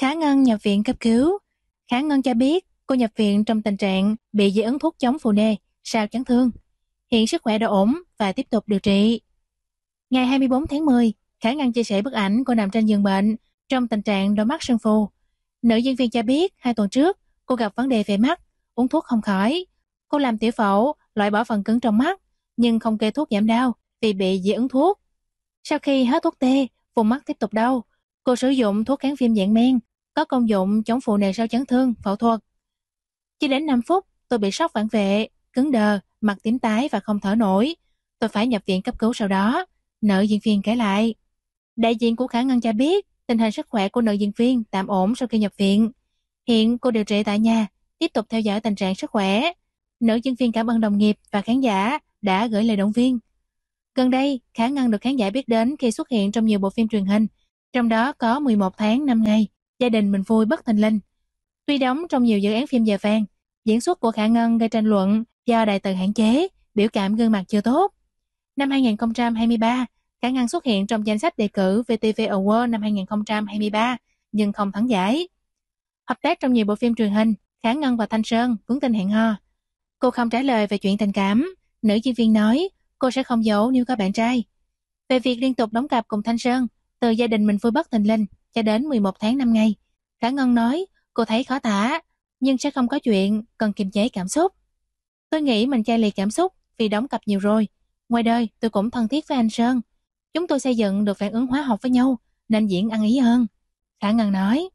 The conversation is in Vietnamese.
Khả Ngân nhập viện cấp cứu. Khả Ngân cho biết cô nhập viện trong tình trạng bị dị ứng thuốc chống phù nề sao chấn thương. Hiện sức khỏe đã ổn và tiếp tục điều trị. Ngày 24 tháng 10, Khả Ngân chia sẻ bức ảnh cô nằm trên giường bệnh trong tình trạng đôi mắt sưng phù. Nữ diễn viên cho biết hai tuần trước cô gặp vấn đề về mắt, uống thuốc không khỏi. Cô làm tiểu phẫu, loại bỏ phần cứng trong mắt, nhưng không kê thuốc giảm đau vì bị dị ứng thuốc. Sau khi hết thuốc tê, vùng mắt tiếp tục đau, Cô sử dụng thuốc kháng viêm dạng men, có công dụng chống phụ nề sau chấn thương, phẫu thuật. Chỉ đến 5 phút, tôi bị sốc phản vệ, cứng đờ, mặt tím tái và không thở nổi. Tôi phải nhập viện cấp cứu sau đó, nữ diễn viên kể lại. Đại diện của Khả Ngân cho biết tình hình sức khỏe của nữ diễn viên tạm ổn sau khi nhập viện. Hiện cô điều trị tại nhà, tiếp tục theo dõi tình trạng sức khỏe. Nữ diễn viên cảm ơn đồng nghiệp và khán giả đã gửi lời động viên. Gần đây, Khả Ngân được khán giả biết đến khi xuất hiện trong nhiều bộ phim truyền hình trong đó có 11 tháng 5 ngày, gia đình mình vui bất thình linh Tuy đóng trong nhiều dự án phim giờ vàng, diễn xuất của Khả Ngân gây tranh luận do đại từ hạn chế, biểu cảm gương mặt chưa tốt. Năm 2023, Khả Ngân xuất hiện trong danh sách đề cử VTV Award năm 2023, nhưng không thắng giải. Hợp tác trong nhiều bộ phim truyền hình, Khả Ngân và Thanh Sơn vướng tin hẹn hò. Cô không trả lời về chuyện tình cảm, nữ diễn viên nói cô sẽ không giấu nếu có bạn trai. Về việc liên tục đóng cặp cùng Thanh Sơn, từ gia đình mình vui bất thình linh cho đến 11 tháng 5 ngày. Khả Ngân nói, cô thấy khó tả, nhưng sẽ không có chuyện, cần kiềm chế cảm xúc. Tôi nghĩ mình chai lì cảm xúc vì đóng cặp nhiều rồi. Ngoài đời, tôi cũng thân thiết với anh Sơn. Chúng tôi xây dựng được phản ứng hóa học với nhau, nên diễn ăn ý hơn. Khả Ngân nói,